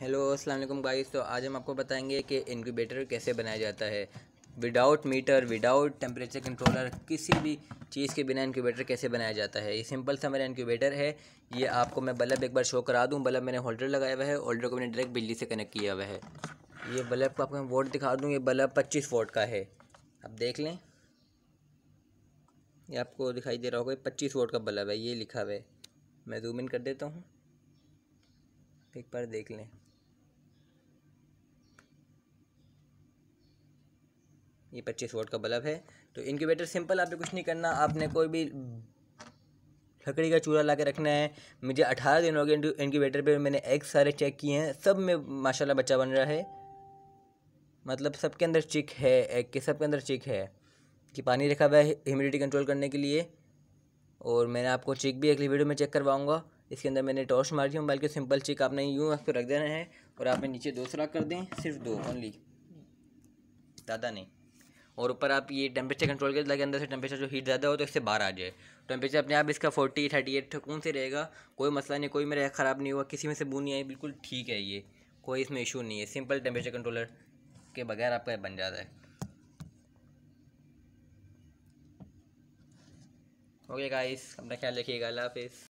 hello अस्सलाम वालेकुम guys तो आज हम आपको बताएंगे कि इनक्यूबेटर कैसे बनाया जाता है without meter without temperature controller किसी भी चीज़ के बिना इनक्यूबेटर कैसे बनाया जाता है ये सिंपल सा मेरा इनक्यूबेटर है ये आपको मैं बल्ब एक बार शो करा दूँ बल्ब मैंने होल्डर लगाया हुआ है होल्डर को मैंने डायरेक्ट बिजली से कनेक्ट किया हुआ है ये बल्ब को आपको मैं वोट दिखा दूँ ये बल्ब पच्चीस वोट का है आप देख लें ये आपको दिखाई दे रहा होगा पच्चीस वोट का बल्ब है ये लिखा हुआ है मैं जूम इन कर देता हूँ एक बार देख लें ये पच्चीस वोट का बल्ब है तो इनक्यूबेटर सिंपल आपने कुछ नहीं करना आपने कोई भी लकड़ी का चूल्हा ला के रखना है मुझे अठारह दिन हो गए इनक्यूबेटर पे मैंने एग सारे चेक किए हैं सब में माशाल्लाह बच्चा बन रहा है मतलब सबके अंदर चिक है एग के सब के अंदर चिक है कि पानी रखा हुआ है ह्यूमिडिटी कंट्रोल करने के लिए और मैंने आपको चिक भी अगली वीडियो में चेक करवाऊँगा इसके अंदर मैंने टॉर्च मार दी हूँ बल्कि सिंपल चिक आपने यूँ इसको तो रख देना है और आपने नीचे दो सुराख कर दें सिर्फ दो ओनली ज़्यादा नहीं और ऊपर आप ये टेम्परेचर कंट्रोल कर लगे अंदर से टेम्परेचर जो हीट ज़्यादा हो तो इससे बाहर आ जाए टेम्परेचर अपने आप इसका फोर्टी थर्टी एट कौन से रहेगा कोई मसला नहीं कोई मेरा ख़राब नहीं हुआ किसी में से बू नहीं आई बिल्कुल ठीक है ये कोई इसमें इशू नहीं है सिंपल टेम्परेचर कंट्रोलर के बगैर आपका बन जाता है ओके गाइस अपना ख्याल रखिएगा अल्लाह हाफिज़